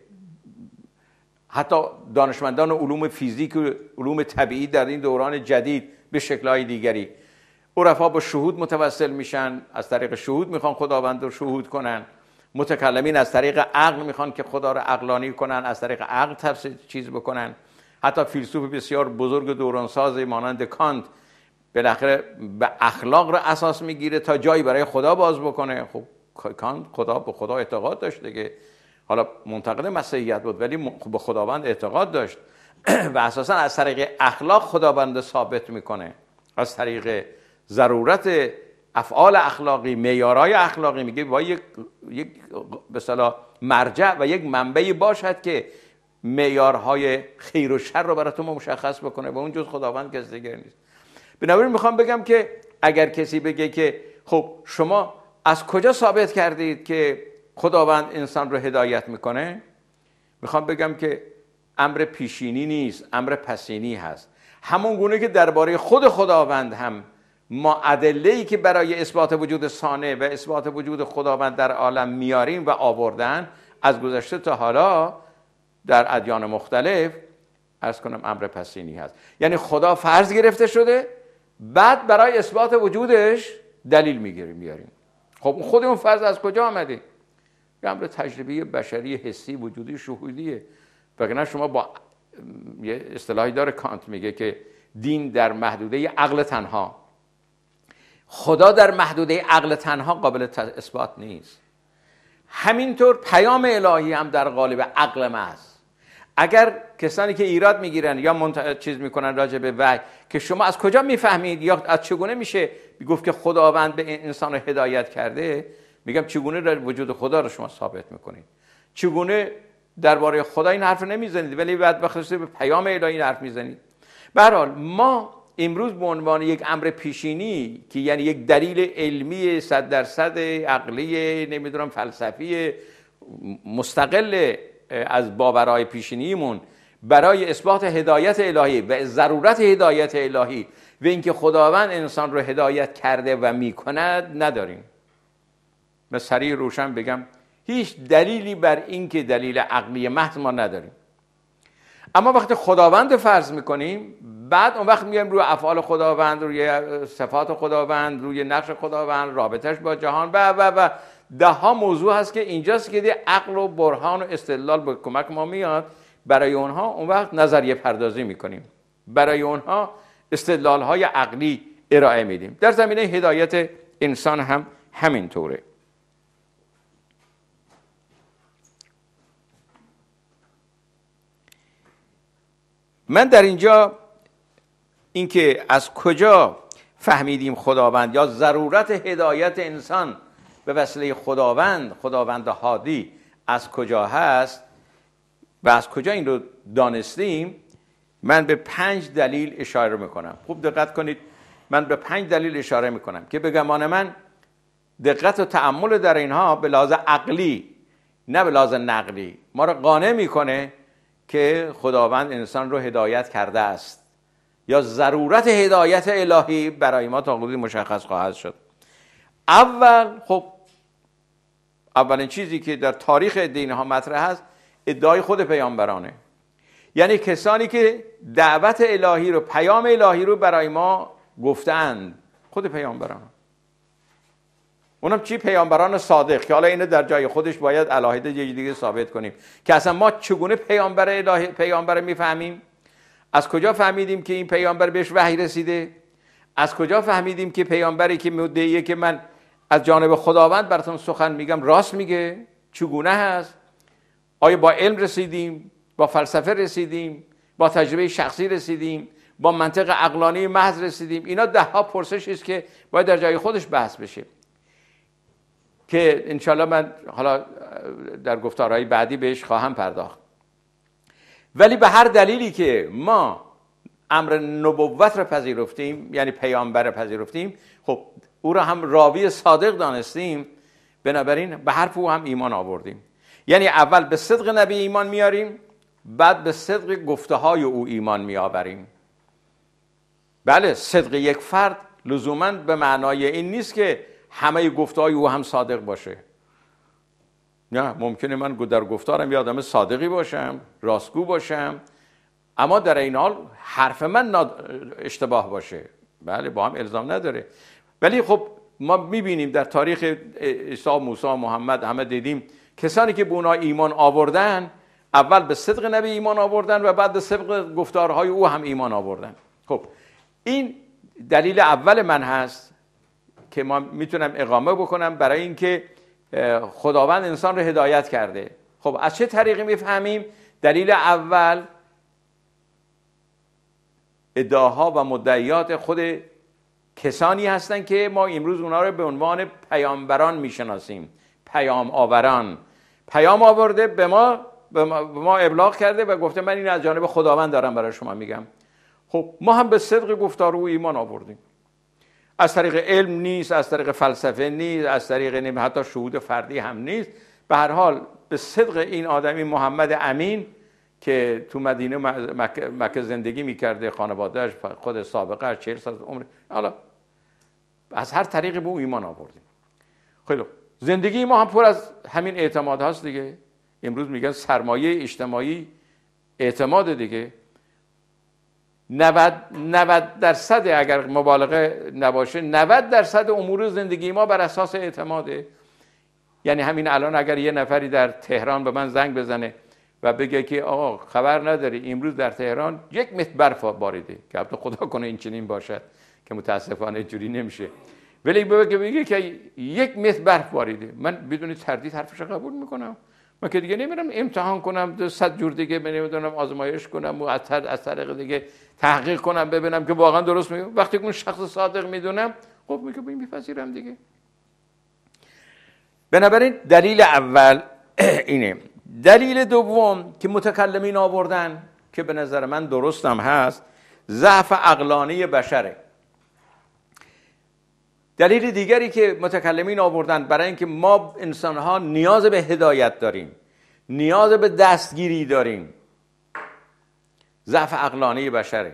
حتی دانشمندان علوم فیزیک و علوم طبیعی در این دوران جدید به شکلهای دیگری عرفا با شهود متوسل میشن از طریق شهود میخوان خداوند رو شهود کنن متکلمین از طریق عقل میخوان که خدا رو عقلانی کنن از طریق عقل تفسیر چیز بکنن حتی فیلسوف بسیار بزرگ دوران ساز مانند کانت بالاخره به اخلاق رو اساس میگیره تا جایی برای خدا باز بکنه خب کانت خدا به خدا اعتقاد داشت حالا منتقد مسیحیت بود ولی به خب خداوند اعتقاد داشت و اساسا از طریق اخلاق خداوند ثابت میکنه از طریق ضرورت افعال اخلاقی میارای اخلاقی میگه با یک یک به مرجع و یک منبعی باشد که میارهای خیر و شر رو برای تو مشخص بکنه و اون جز خداوند کسی دیگر نیست بنابراین میخوام بگم که اگر کسی بگه که خب شما از کجا ثابت کردید که خداوند انسان رو هدایت میکنه میخوام بگم که امر پیشینی نیست امر پسینی هست همون گونه که درباره خود خداوند هم ما ادله که برای اثبات وجود سانه و اثبات وجود خداوند در عالم میاریم و آوردن از گذشته تا حالا در ادیان مختلف از کنم امر پسینی هست یعنی خدا فرض گرفته شده بعد برای اثبات وجودش دلیل میگیریم میاریم خب خود اون فرض از کجا آمده یه امر بشری حسی وجودی شهودیه وگرنه شما با یه اصطلاحی داره کانت میگه که دین در محدوده عقل تنها خدا در محدوده عقل تنها قابل اثبات نیست همینطور پیام الهی هم در قالب عقل ماست اگر کسانی که ایراد میگیرن یا منت... چیز میکنن راجع به وحی که شما از کجا میفهمید یا از چگونه میشه گفت که خداوند به انسان هدایت کرده میگم چگونه در وجود خدا رو شما ثابت میکنید چگونه درباره خدا این حرف نمیزنید ولی بعد بخصوص به پیام الهی این حرف میزنید به ما امروز به عنوان یک امر پیشینی که یعنی یک دلیل علمی صد درصد عقلی نمیدونم فلسفی مستقل از باورهای پیشینیمون برای اثبات هدایت الهی و ضرورت هدایت الهی و اینکه خداوند انسان رو هدایت کرده و میکند نداریم و سریع روشن بگم هیچ دلیلی بر این که دلیل عقلی محض ما نداریم اما وقتی خداوند فرض میکنیم بعد اون وقت میایم روی افعال خداوند روی صفات خداوند روی نقش خداوند رابطش با جهان و و و ده ها موضوع هست که اینجاست که دی عقل و برهان و استدلال به کمک ما میاد برای اونها اون وقت نظریه پردازی میکنیم برای اونها استدلال های عقلی ارائه میدیم در زمینه هدایت انسان هم همینطوره من در اینجا اینکه از کجا فهمیدیم خداوند یا ضرورت هدایت انسان به وسیله خداوند خداوند هادی از کجا هست و از کجا این رو دانستیم من به پنج دلیل اشاره میکنم خوب دقت کنید من به پنج دلیل اشاره میکنم که به من دقت و تعمل در اینها به لازم عقلی نه به لازم نقلی ما رو قانع میکنه که خداوند انسان رو هدایت کرده است یا ضرورت هدایت الهی برای ما تا مشخص خواهد شد اول خب اولین چیزی که در تاریخ دین ها مطرح است ادعای خود پیامبرانه یعنی کسانی که دعوت الهی رو پیام الهی رو برای ما گفتند خود پیامبران اونم چی پیامبران صادق که حالا اینو در جای خودش باید علاهده یه دیگه ثابت کنیم که اصلا ما چگونه پیامبر الهی پیامبر میفهمیم از کجا فهمیدیم که این پیامبر بهش وحی رسیده از کجا فهمیدیم که پیامبری که مدعیه که من از جانب خداوند براتون سخن میگم راست میگه چگونه هست آیا با علم رسیدیم با فلسفه رسیدیم با تجربه شخصی رسیدیم با منطق اقلانی محض رسیدیم اینا ده ها پرسشی است که باید در جای خودش بحث بشه که انشالله من حالا در گفتارهای بعدی بهش خواهم پرداخت ولی به هر دلیلی که ما امر نبوت را پذیرفتیم یعنی پیامبر را پذیرفتیم خب او را هم راوی صادق دانستیم بنابراین به حرف او هم ایمان آوردیم یعنی اول به صدق نبی ایمان میاریم بعد به صدق گفته های او ایمان میآوریم بله صدق یک فرد لزوما به معنای این نیست که همه گفته او هم صادق باشه نه ممکنه من در گفتارم یه آدم صادقی باشم راستگو باشم اما در این حال حرف من اشتباه باشه بله با هم الزام نداره ولی خب ما میبینیم در تاریخ عیسی موسی محمد همه دیدیم کسانی که به اونا ایمان آوردن اول به صدق نبی ایمان آوردن و بعد به صدق گفتارهای او هم ایمان آوردن خب این دلیل اول من هست که ما میتونم اقامه بکنم برای اینکه خداوند انسان رو هدایت کرده خب از چه طریقی میفهمیم دلیل اول ادعاها و مدعیات خود کسانی هستند که ما امروز اونا رو به عنوان پیامبران میشناسیم پیام آوران پیام آورده به ما به ما ابلاغ کرده و گفته من این از جانب خداوند دارم برای شما میگم خب ما هم به صدق گفتار او ایمان آوردیم از طریق علم نیست از طریق فلسفه نیست از طریق نیم حتی شهود فردی هم نیست به هر حال به صدق این آدمی محمد امین که تو مدینه مکه زندگی میکرده خانوادهش خود سابقه چهر سال عمر حالا از هر طریق به اون ایمان آوردیم خیلی زندگی ما هم پر از همین اعتماد هاست دیگه امروز میگن سرمایه اجتماعی اعتماد دیگه 90, 90 درصد اگر مبالغه نباشه 90 درصد امور زندگی ما بر اساس اعتماده یعنی همین الان اگر یه نفری در تهران به من زنگ بزنه و بگه که آقا خبر نداری امروز در تهران یک متر برف باریده که البته خدا کنه این چنین باشد که متاسفانه جوری نمیشه ولی بگه, بگه که یک متر برف باریده من بدون تردید حرفش قبول میکنم من که دیگه نمیرم امتحان کنم صد جور دیگه نمیدونم آزمایش کنم و از طریق دیگه تحقیق کنم ببینم که واقعا درست میگم وقتی اون شخص صادق میدونم خب میگه این میپذیرم دیگه بنابراین دلیل اول اینه دلیل دوم که متکلمین آوردن که به نظر من درستم هست ضعف اقلانی بشره دلیل دیگری که متکلمین آوردن برای اینکه ما انسانها نیاز به هدایت داریم نیاز به دستگیری داریم ضعف اقلانی بشره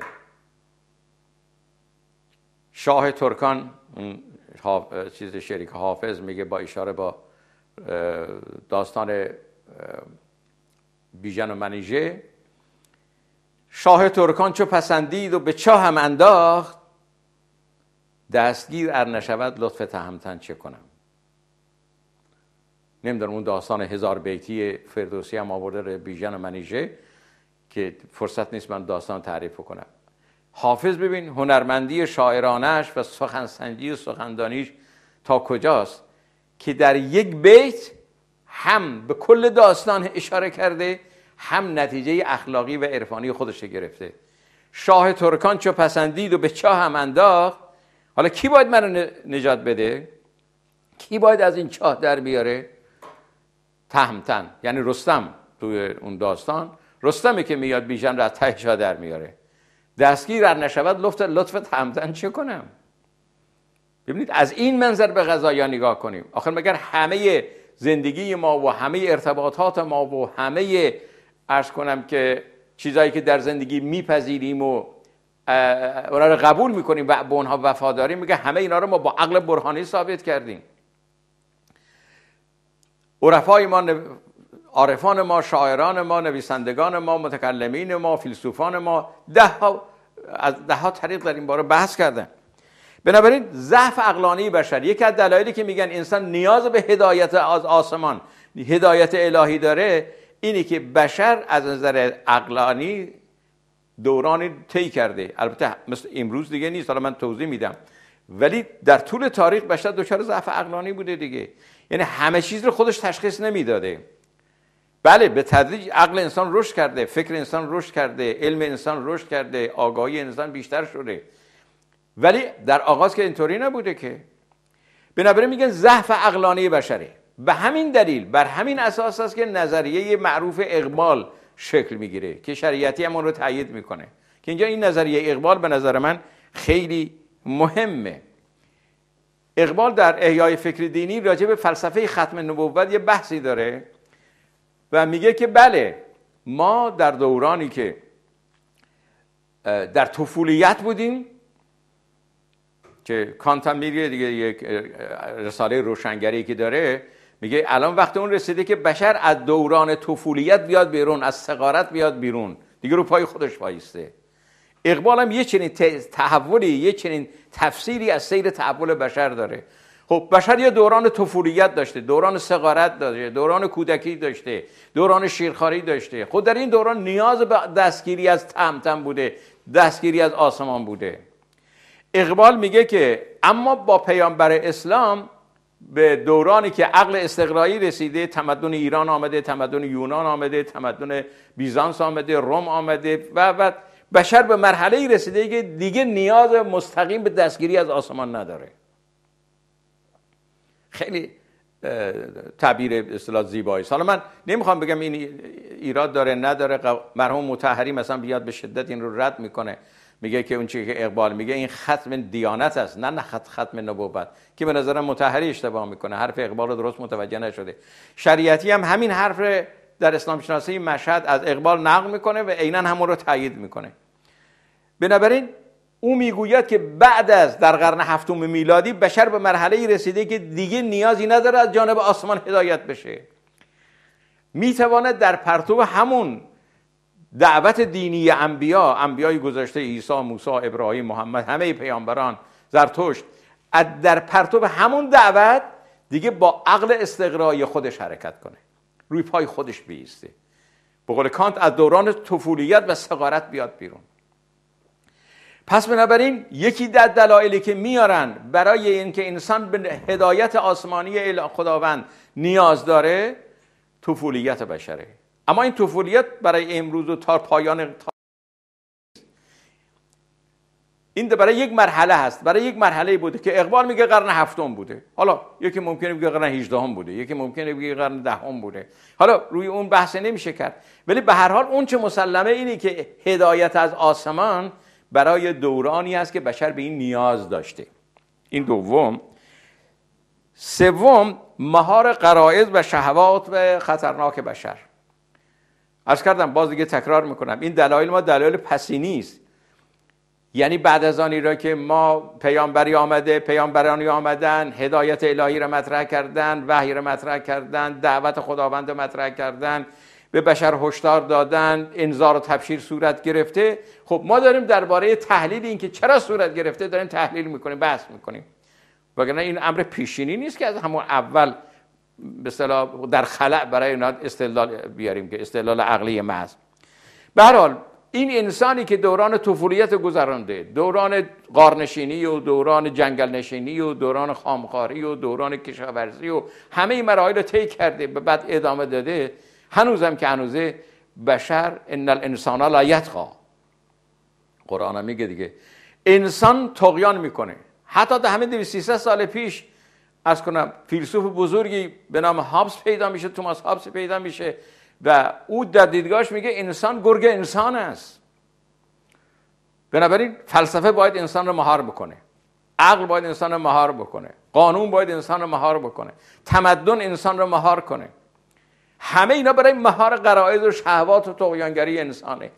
شاه ترکان چیز شریک حافظ میگه با اشاره با داستان بیژن و منیژه شاه ترکان چو پسندید و به چه هم انداخت دستگیر ار نشود لطف تهمتن چه کنم نمیدونم اون داستان هزار بیتی فردوسی هم آورده بیژن و منیژه که فرصت نیست من داستان تعریف کنم حافظ ببین هنرمندی شاعرانش و سخنسنجی و سخندانیش تا کجاست که در یک بیت هم به کل داستان اشاره کرده هم نتیجه اخلاقی و عرفانی خودش گرفته شاه ترکان چه پسندید و به چه هم انداخت حالا کی باید منو نجات بده کی باید از این چاه در بیاره تهمتن یعنی رستم توی اون داستان رستمی که میاد بیژن را از ته در میاره دستگیر نشود لطف لطف تهمتن چه کنم ببینید از این منظر به غذایا نگاه کنیم آخر مگر همه زندگی ما و همه ارتباطات ما و همه ارز کنم که چیزایی که در زندگی میپذیریم و اونا رو قبول میکنیم و به اونها وفاداری میگه همه اینا رو ما با عقل برهانی ثابت کردیم عرفای ما عارفان ما شاعران ما نویسندگان ما متکلمین ما فیلسوفان ما ده ها از ده ها طریق در این باره بحث کردن بنابراین ضعف اقلانی بشر یکی از دلایلی که میگن انسان نیاز به هدایت از آسمان هدایت الهی داره اینی که بشر از نظر اقلانی دوران طی کرده البته مثل امروز دیگه نیست حالا من توضیح میدم ولی در طول تاریخ بشر دچار ضعف عقلانی بوده دیگه یعنی همه چیز رو خودش تشخیص نمیداده بله به تدریج عقل انسان رشد کرده فکر انسان رشد کرده علم انسان رشد کرده آگاهی انسان بیشتر شده ولی در آغاز که اینطوری نبوده که بنابراین میگن ضعف عقلانی بشره به همین دلیل بر همین اساس است که نظریه معروف اقبال شکل میگیره که شریعتی همون رو تایید میکنه که اینجا این نظریه اقبال به نظر من خیلی مهمه اقبال در احیای فکر دینی راجع به فلسفه ختم نبوت یه بحثی داره و میگه که بله ما در دورانی که در طفولیت بودیم که کانتم میگه دیگه یک رساله روشنگری که داره میگه الان وقت اون رسیده که بشر از دوران طفولیت بیاد بیرون از سقارت بیاد بیرون دیگه رو پای خودش وایسته اقبال هم یه چنین تحولی یه چنین تفسیری از سیر تحول بشر داره خب بشر یه دوران طفولیت داشته دوران سقارت داشته دوران کودکی داشته دوران شیرخاری داشته خود خب، در این دوران نیاز به دستگیری از تمتم بوده دستگیری از آسمان بوده اقبال میگه که اما با پیامبر اسلام به دورانی که عقل استقرایی رسیده تمدن ایران آمده تمدن یونان آمده تمدن بیزانس آمده روم آمده و, و بشر به مرحله رسیده که دیگه نیاز مستقیم به دستگیری از آسمان نداره خیلی تعبیر اصطلاح زیبایی حالا من نمیخوام بگم این ایراد داره نداره مرحوم متحری مثلا بیاد به شدت این رو رد میکنه میگه که اون چیزی که اقبال میگه این ختم دیانت است نه نه ختم نبوت که به نظرم متحری اشتباه میکنه حرف اقبال رو درست متوجه نشده شریعتی هم همین حرف در اسلام شناسی مشهد از اقبال نقل میکنه و عینا همون رو تایید میکنه بنابراین او میگوید که بعد از در قرن هفتم میلادی بشر به مرحله رسیده که دیگه نیازی نداره از جانب آسمان هدایت بشه میتواند در پرتو همون دعوت دینی انبیا انبیای گذشته عیسی موسی ابراهیم محمد همه پیامبران زرتشت در پرتو همون دعوت دیگه با عقل استقرایی خودش حرکت کنه روی پای خودش بیسته به قول کانت از دوران طفولیت و سقارت بیاد بیرون پس بنابراین یکی در دلایلی که میارن برای اینکه انسان به هدایت آسمانی خداوند نیاز داره طفولیت بشره اما این طفولیت برای امروز و تا پایان این برای یک مرحله هست برای یک مرحله بوده که اقبال میگه قرن هفتم بوده حالا یکی ممکنه بگه قرن 18 بوده یکی ممکنه بگه قرن دهم بوده حالا روی اون بحث نمیشه کرد ولی به هر حال اون چه مسلمه اینه که هدایت از آسمان برای دورانی است که بشر به این نیاز داشته این دوم سوم مهار قرائض و شهوات و خطرناک بشر عرض کردم باز دیگه تکرار میکنم این دلایل ما دلایل پسینی است یعنی بعد از آنی را که ما پیامبری آمده پیامبرانی آمدن هدایت الهی را مطرح کردن وحی را مطرح کردن دعوت خداوند را مطرح کردن به بشر هشدار دادن انذار و تبشیر صورت گرفته خب ما داریم درباره تحلیل این که چرا صورت گرفته داریم تحلیل میکنیم بحث میکنیم وگرنه این امر پیشینی نیست که از همون اول به در خلع برای اونا استدلال بیاریم که استدلال عقلی محض به هر حال این انسانی که دوران طفولیت گذرانده دوران قارنشینی و دوران جنگل نشینی و دوران خامخاری و دوران کشاورزی و همه این مراحل رو طی کرده به بعد ادامه داده هنوزم که هنوزه بشر ان الانسان لا یتقا قرآن میگه دیگه انسان تقیان میکنه حتی در همه 2300 سال پیش ارز کنم فیلسوف بزرگی به نام هابس پیدا میشه توماس هابس پیدا میشه و او در دیدگاهش میگه انسان گرگ انسان است بنابراین فلسفه باید انسان رو مهار بکنه عقل باید انسان رو مهار بکنه قانون باید انسان رو مهار بکنه تمدن انسان رو مهار کنه همه اینا برای مهار قرائز و شهوات و تقیانگری انسانه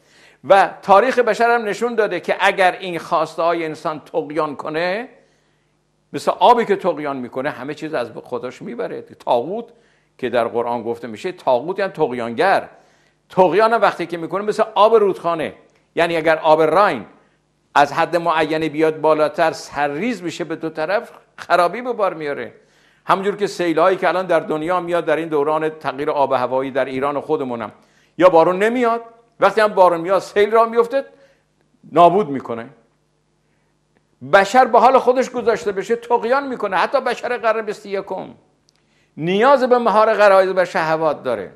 و تاریخ بشر هم نشون داده که اگر این خواسته های انسان تقیان کنه مثل آبی که تقیان میکنه همه چیز از خودش میبره تاغوت که در قرآن گفته میشه تاغوت یعنی تقیانگر تقیان وقتی که میکنه مثل آب رودخانه یعنی اگر آب راین از حد معینه بیاد بالاتر سرریز میشه به دو طرف خرابی به بار میاره همونجور که سیلهایی که الان در دنیا میاد در این دوران تغییر آب هوایی در ایران خودمونم یا بارون نمیاد وقتی هم بارون میاد سیل را میفته نابود میکنه بشر به حال خودش گذاشته بشه تقیان میکنه حتی بشر قرن یکم نیاز به مهار غرایز و شهوات داره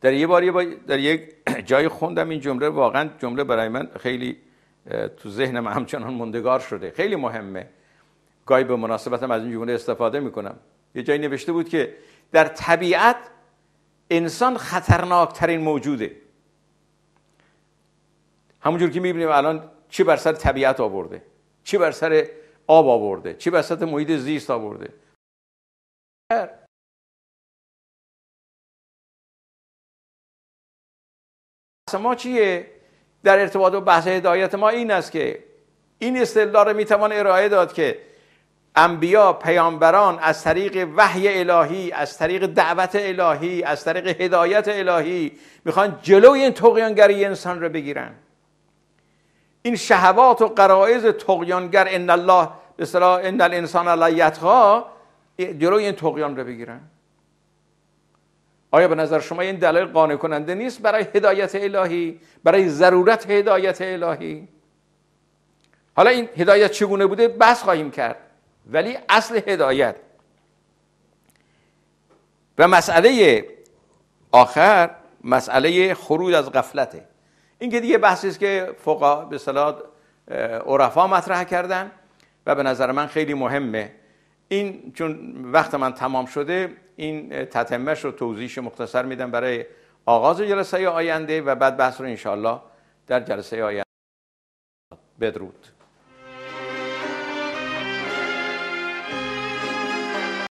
در یه در یک جای خوندم این جمله واقعا جمله برای من خیلی تو ذهنم همچنان مندگار شده خیلی مهمه گاهی به مناسبتم از این جمله استفاده میکنم یه جایی نوشته بود که در طبیعت انسان خطرناکترین موجوده همونجور که میبینیم الان چی بر سر طبیعت آورده چی بر سر آب آورده چی بر سر محیط زیست آورده ما چیه در ارتباط با بحث هدایت ما این است که این استدلال رو میتوان ارائه داد که انبیا پیامبران از طریق وحی الهی از طریق دعوت الهی از طریق هدایت الهی میخوان جلوی این انسان رو بگیرن این شهوات و قرائز تقیانگر ان الله به ان الانسان علیتها جلوی این تقیان رو بگیرن آیا به نظر شما این دلایل قانع کننده نیست برای هدایت الهی برای ضرورت هدایت الهی حالا این هدایت چگونه بوده بس خواهیم کرد ولی اصل هدایت و مسئله آخر مسئله خروج از غفلته این که دیگه بحثی است که فقا به اصطلاح عرفا مطرح کردن و به نظر من خیلی مهمه این چون وقت من تمام شده این تتمش رو توضیحش مختصر میدم برای آغاز جلسه آینده و بعد بحث رو انشاءالله در جلسه آینده بدرود